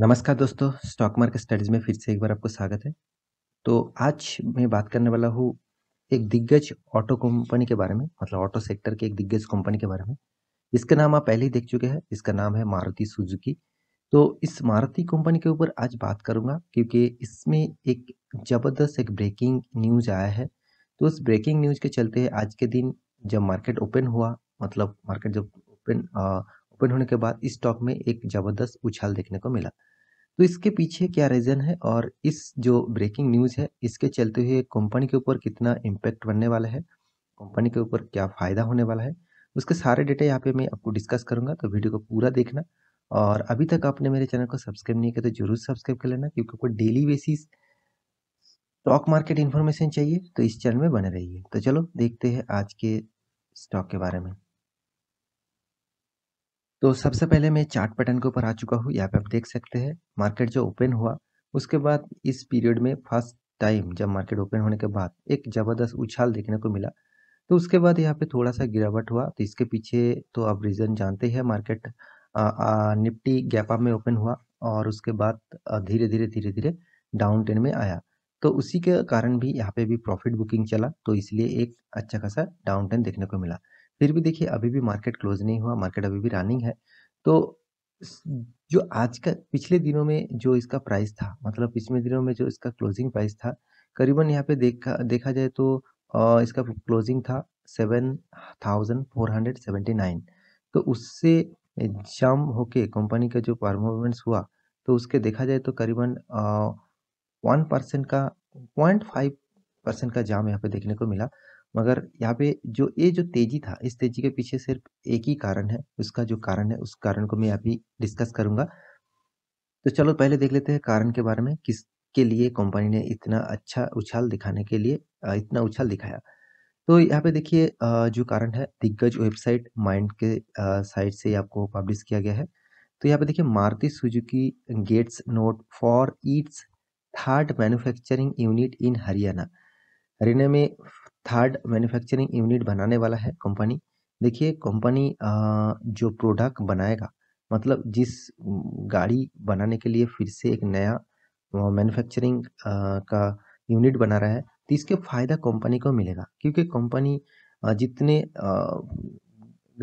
नमस्कार दोस्तों stock market studies में फिर से एक बार आपको स्वागत है तो आज मैं बात करने वाला हूँ एक दिग्गज ऑटो कंपनी के बारे में मतलब ऑटो सेक्टर के एक दिग्गज कंपनी के बारे में इसका नाम आप पहले ही देख चुके हैं इसका नाम है मारुति सुजुकी तो इस मारुति कंपनी के ऊपर आज बात करूँगा क्योंकि इसमें एक ज़बरदस्त एक ब्रेकिंग न्यूज़ आया है तो उस ब्रेकिंग न्यूज़ के चलते आज के दिन जब मार्केट ओपन हुआ मतलब मार्केट जब ओपन ओपन होने के बाद इस स्टॉक में एक ज़बरदस्त उछाल देखने को मिला तो इसके पीछे क्या रीज़न है और इस जो ब्रेकिंग न्यूज़ है इसके चलते हुए कंपनी के ऊपर कितना इम्पैक्ट बनने वाला है कंपनी के ऊपर क्या फ़ायदा होने वाला है उसके सारे डेटा यहाँ पे मैं आपको डिस्कस करूंगा तो वीडियो को पूरा देखना और अभी तक आपने मेरे चैनल को सब्सक्राइब नहीं किया तो जरूर सब्सक्राइब कर लेना क्योंकि आपको daily basis stock market information चाहिए तो इस चैनल में बने रहिए तो चलो देखते हैं आज के स्टॉक के बारे में तो सबसे पहले मैं चार्ट पैटर्न के ऊपर आ चुका हूँ यहाँ पे आप देख सकते हैं मार्केट जो ओपन हुआ उसके बाद इस पीरियड में फर्स्ट टाइम जब मार्केट ओपन होने के बाद एक ज़बरदस्त उछाल देखने को मिला तो उसके बाद यहाँ पे थोड़ा सा गिरावट हुआ तो इसके पीछे तो आप रीज़न जानते हैं मार्केट आ, आ, निफ्टी गैपा में ओपन हुआ और उसके बाद धीरे धीरे धीरे धीरे डाउन टेन में आया तो उसी के कारण भी यहाँ पे भी प्रॉफिट बुकिंग चला तो इसलिए एक अच्छा खासा डाउन टेन देखने को मिला फिर भी देखिए अभी भी मार्केट क्लोज नहीं हुआ मार्केट अभी भी रनिंग है तो जो आज का पिछले दिनों में जो इसका प्राइस था मतलब पिछले दिनों में जो इसका क्लोजिंग प्राइस था करीबन यहाँ पे देखा देखा जाए तो आ, इसका क्लोजिंग था seven thousand four hundred seventy nine तो उससे जम होके कंपनी का जो परफॉर्मेंस हुआ तो उसके देखा जाए तो करीबन वन परसेंट का पॉइंट फाइव परसेंट का जाम यहाँ पे देखने को मिला मगर यहाँ पे जो ये जो तेज़ी था इस तेज़ी के पीछे सिर्फ एक ही कारण है उसका जो कारण है उस कारण को मैं अभी डिस्कस करूँगा तो चलो पहले देख लेते हैं कारण के बारे में किसके लिए कंपनी ने इतना अच्छा उछाल दिखाने के लिए इतना उछाल दिखाया तो यहाँ पे देखिए जो कारण है दिग्गज वेबसाइट माइंड के साइट से आपको पब्लिश किया गया है तो यहाँ पे देखिए Maruti Suzuki gets nod for its third manufacturing unit in Haryana Haryana में थर्ड मैन्युफैक्चरिंग यूनिट बनाने वाला है कंपनी देखिए कंपनी जो प्रोडक्ट बनाएगा मतलब जिस गाड़ी बनाने के लिए फिर से एक नया मैन्युफैक्चरिंग का यूनिट बना रहा है तो इसके फ़ायदा कंपनी को मिलेगा क्योंकि कंपनी जितने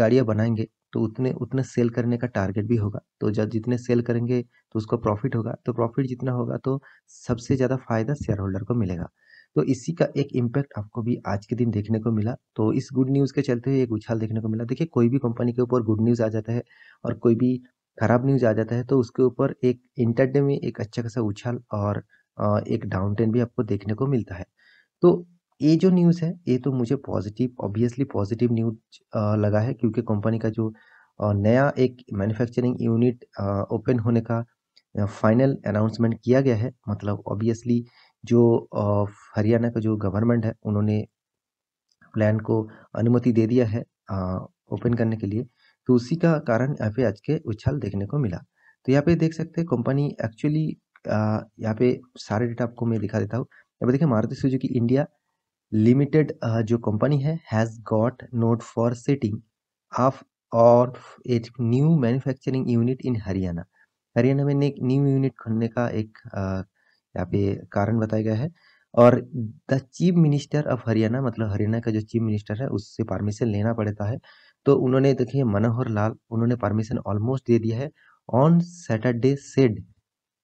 गाड़ियाँ बनाएंगे तो उतने उतने सेल करने का टारगेट भी होगा तो जब जितने सेल करेंगे तो उसको प्रॉफिट होगा तो प्रॉफिट जितना होगा तो सबसे ज़्यादा फ़ायदा शेयर होल्डर को मिलेगा तो इसी का एक इम्पैक्ट आपको भी आज के दिन देखने को मिला तो इस गुड न्यूज़ के चलते हुए एक उछाल देखने को मिला देखिए कोई भी कंपनी के ऊपर गुड न्यूज़ आ जाता है और कोई भी खराब न्यूज़ आ जाता है तो उसके ऊपर एक इंटरडे में एक अच्छा खासा उछाल और एक डाउन टेन भी आपको देखने को मिलता है तो ये जो न्यूज़ है ये तो मुझे पॉजिटिव ऑब्वियसली पॉजिटिव न्यूज लगा है क्योंकि कंपनी का जो नया एक मैन्युफैक्चरिंग यूनिट ओपन होने का फाइनल अनाउंसमेंट किया गया है मतलब ऑब्वियसली जो हरियाणा का जो गवर्नमेंट है उन्होंने प्लान को अनुमति दे दिया है ओपन करने के लिए तो उसी का कारण यहाँ पे आज के उछाल देखने को मिला तो यहाँ पे देख सकते हैं कंपनी एक्चुअली यहाँ पे सारे डेटा आपको मैं दिखा देता हूँ यहाँ पे देखिए मारुति सुजुकी इंडिया लिमिटेड जो कंपनी है has got nod for setting of और एक new manufacturing unit in Haryana Haryana में एक न्यू यूनिट खोलने का एक यहाँ पे कारण बताया गया है और the chief minister of Haryana मतलब हरियाणा का जो चीफ मिनिस्टर है उससे परमिशन लेना पड़ता है तो उन्होंने देखिए मनोहर लाल उन्होंने परमिशन ऑलमोस्ट दे दिया है on Saturday said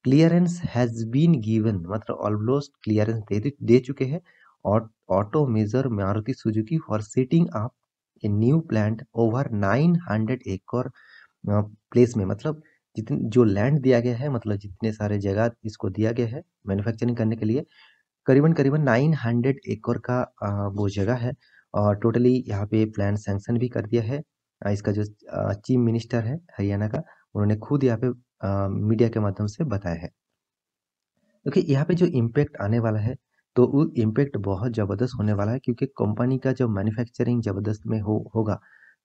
clearance has been given मतलब ऑलमोस्ट क्लियरेंस दे दे चुके हैं और auto major Maruti Suzuki for setting up a new plant over 900 एकड़ प्लेस में मतलब जितने जो लैंड दिया गया है मतलब जितने सारे जगह इसको दिया गया है मैन्युफैक्चरिंग करने के लिए करीबन करीबन नाइन हंड्रेड एकड़ का वो जगह है और टोटली यहाँ पे प्लान सेंक्शन भी कर दिया है इसका जो चीफ मिनिस्टर है हरियाणा का उन्होंने खुद यहाँ पे मीडिया के माध्यम से बताया है देखिए तो यहाँ पे जो इम्पेक्ट आने वाला है तो वो इम्पैक्ट बहुत ज़बरदस्त होने वाला है क्योंकि कंपनी का जब मैन्युफैक्चरिंग ज़बरदस्त में हो होगा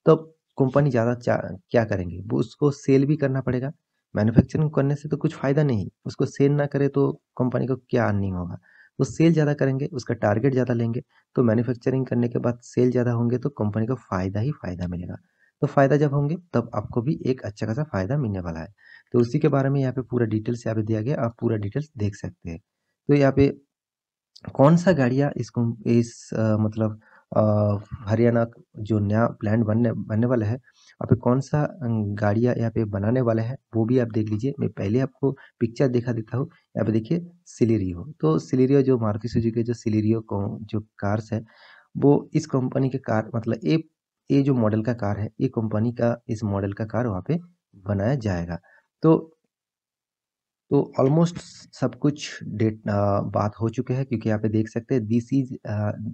तब तो कंपनी ज़्यादा क्या करेंगे वो उसको सेल भी करना पड़ेगा मैन्युफैक्चरिंग करने से तो कुछ फ़ायदा नहीं उसको सेल ना करे तो कंपनी को क्या अर्निंग होगा तो सेल ज़्यादा करेंगे उसका टारगेट ज़्यादा लेंगे तो मैन्युफैक्चरिंग करने के बाद सेल ज़्यादा होंगे तो कंपनी को फ़ायदा ही फ़ायदा मिलेगा तो फ़ायदा जब होंगे तब आपको भी एक अच्छा खासा फ़ायदा मिलने वाला है तो उसी के बारे में यहाँ पे पूरा डिटेल्स यहाँ पे दिया गया आप पूरा डिटेल्स देख सकते हैं तो यहाँ पे कौन सा गाड़ियाँ इसको इस, इस मतलब हरियाणा जो नया प्लांट बनने बनने वाला है यहाँ पे कौन सा अं, गाड़ियाँ यहाँ पे बनाने वाला है वो भी आप देख लीजिए मैं पहले आपको पिक्चर दिखा देता हूँ यहाँ पे देखिए सिलेरियो तो सिलेरियो जो मारुति सुजुकी जो सिलेरियो जो कार्स है वो इस कंपनी के कार मतलब ए ये जो मॉडल का कार है ये कंपनी का इस मॉडल का कार वहाँ पे बनाया जाएगा तो तो ऑलमोस्ट सब कुछ डेट बात हो चुके हैं क्योंकि यहाँ पे देख सकते हैं this is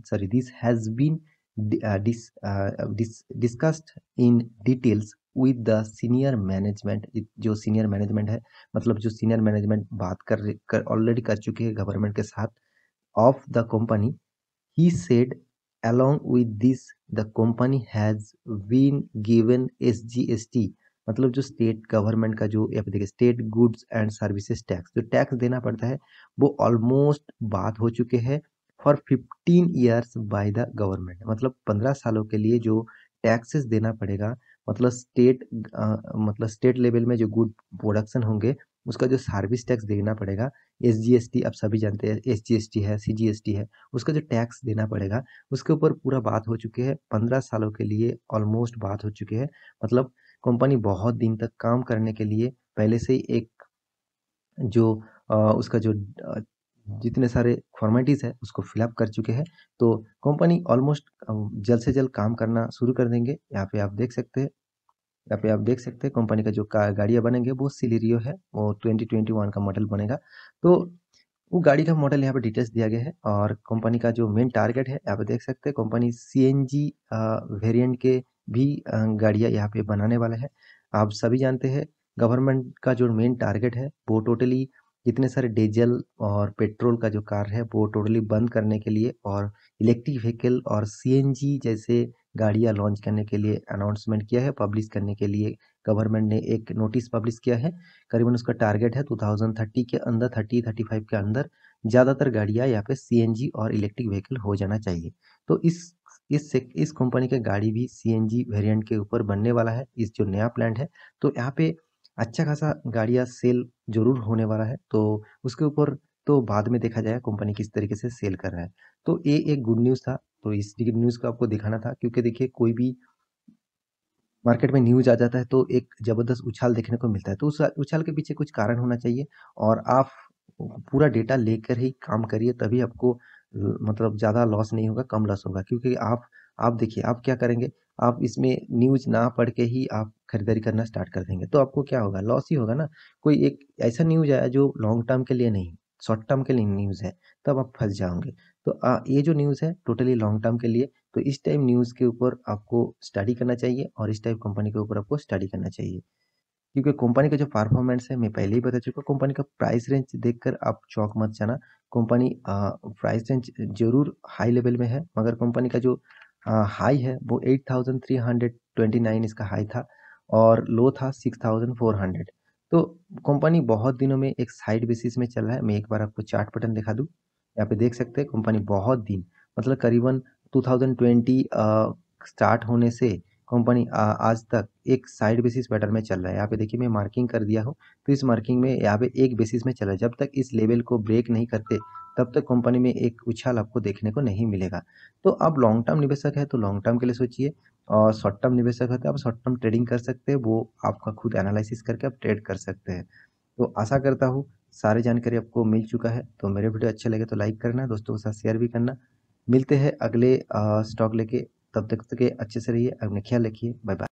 sorry this has been Uh, dis, uh, dis, discussed in details with the senior management जो सीनियर मैनेजमेंट है मतलब जो सीनियर मैनेजमेंट बात कर कर ऑलरेडी कर चुके हैं गवर्नमेंट के साथ of the company he said along with this the company has been given SGST मतलब जो स्टेट गवर्नमेंट का जो या फिर देखिए state goods and services tax जो टैक्स देना पड़ता है वो ऑलमोस्ट बात हो चुके हैं for fifteen years by the government मतलब पंद्रह सालों के लिए जो टैक्सेस देना पड़ेगा मतलब स्टेट मतलब स्टेट लेवल में जो गुड प्रोडक्शन होंगे उसका जो सर्विस टैक्स देना पड़ेगा एस जी एस टी आप सभी जानते हैं एस जी एस टी है सी जी एस टी है उसका जो टैक्स देना पड़ेगा उसके ऊपर पूरा बात हो चुकी है पंद्रह सालों के लिए ऑलमोस्ट बात हो चुकी है मतलब कंपनी बहुत दिन तक काम करने के लिए पहले से ही एक जो आ, उसका जो जितने सारे फॉर्मेलिटीज़ है उसको फिलअप कर चुके हैं तो कंपनी ऑलमोस्ट जल्द से जल्द काम करना शुरू कर देंगे यहाँ पे आप देख सकते हैं यहाँ पे आप देख सकते हैं कंपनी का जो गाड़ियाँ बनेंगे वो सिलेरियो है वो ट्वेंटी ट्वेंटी वन का मॉडल बनेगा तो वो गाड़ी का मॉडल यहाँ पे डिटेल्स दिया गया है और कंपनी का जो मेन टारगेट है यहाँ पे देख सकते हैं company C N G variant के भी गाड़ियाँ यहाँ पे बनाने वाला है आप सभी जानते हैं गवर्नमेंट का जो मेन टारगेट है वो टोटली जितने सारे डीजल और पेट्रोल का जो कार है वो टोटली बंद करने के लिए और इलेक्ट्रिक व्हीकल और सीएनजी जैसे गाड़ियाँ लॉन्च करने के लिए अनाउंसमेंट किया है पब्लिश करने के लिए गवर्नमेंट ने एक नोटिस पब्लिश किया है करीबन उसका टारगेट है 2030 के अंदर 30 35 के अंदर ज़्यादातर गाड़ियाँ यहाँ पे सीएनजी और इलेक्ट्रिक व्हीकल हो जाना चाहिए तो इस इस से इस कंपनी का गाड़ी भी सी एन के ऊपर बनने वाला है इस जो नया प्लांट है तो यहाँ पे अच्छा खासा गाड़ियाँ सेल ज़रूर होने वाला है तो उसके ऊपर तो बाद में देखा जाएगा कंपनी किस तरीके से सेल कर रहा है तो ये एक गुड न्यूज़ था तो इस न्यूज़ को आपको दिखाना था क्योंकि देखिए कोई भी मार्केट में न्यूज आ जाता है तो एक ज़बरदस्त उछाल देखने को मिलता है तो उस उछाल के पीछे कुछ कारण होना चाहिए और आप पूरा डेटा लेकर ही काम करिए तभी आपको मतलब ज़्यादा लॉस नहीं होगा कम लॉस होगा क्योंकि आप आप देखिए आप क्या करेंगे आप इसमें न्यूज ना पढ़ के ही आप खरीदारी करना स्टार्ट कर देंगे तो आपको क्या होगा लॉस ही होगा ना कोई एक ऐसा न्यूज आया जो लॉन्ग टर्म के लिए नहीं शॉर्ट टर्म के लिए न्यूज़ है तब आप फंस जाओगे तो आ, ये जो न्यूज़ है टोटली लॉन्ग टर्म के लिए तो इस टाइम न्यूज़ के ऊपर आपको स्टडी करना चाहिए और इस टाइप कंपनी के ऊपर आपको स्टडी करना चाहिए क्योंकि कंपनी का जो परफॉर्मेंस है मैं पहले ही बता चुका कंपनी का प्राइस रेंज देखकर आप चौक मत जाना कंपनी प्राइस रेंज जरूर हाई लेवल में है मगर कंपनी का जो हाई है वो 8,329 इसका हाई था और लो था 6,400 तो कंपनी बहुत दिनों में एक साइड बेसिस में चल रहा है मैं एक बार आपको चार्ट पैटर्न दिखा दूँ यहाँ पे देख सकते हैं कंपनी बहुत दिन मतलब करीबन 2020 स्टार्ट होने से कंपनी आज तक एक साइड बेसिस पैटर्न में चल रहा है यहाँ पे देखिए मैं मार्किंग कर दिया हूँ तो इस मार्किंग में यहाँ पे एक बेसिस में चल रहा है जब तक इस लेवल को ब्रेक नहीं करते तब तक कंपनी में एक उछाल आपको देखने को नहीं मिलेगा तो आप लॉन्ग टर्म निवेशक है तो लॉन्ग टर्म के लिए सोचिए और शॉर्ट टर्म निवेशक है तो आप शॉर्ट टर्म ट्रेडिंग कर सकते हैं वो आपका खुद एनालिसिस करके आप ट्रेड कर सकते हैं तो आशा करता हूँ सारी जानकारी आपको मिल चुका है तो मेरे वीडियो अच्छे लगे तो लाइक करना दोस्तों के साथ शेयर भी करना मिलते हैं अगले स्टॉक लेके तब तक के अच्छे से रहिए अपने ख्याल रखिए बाय बाय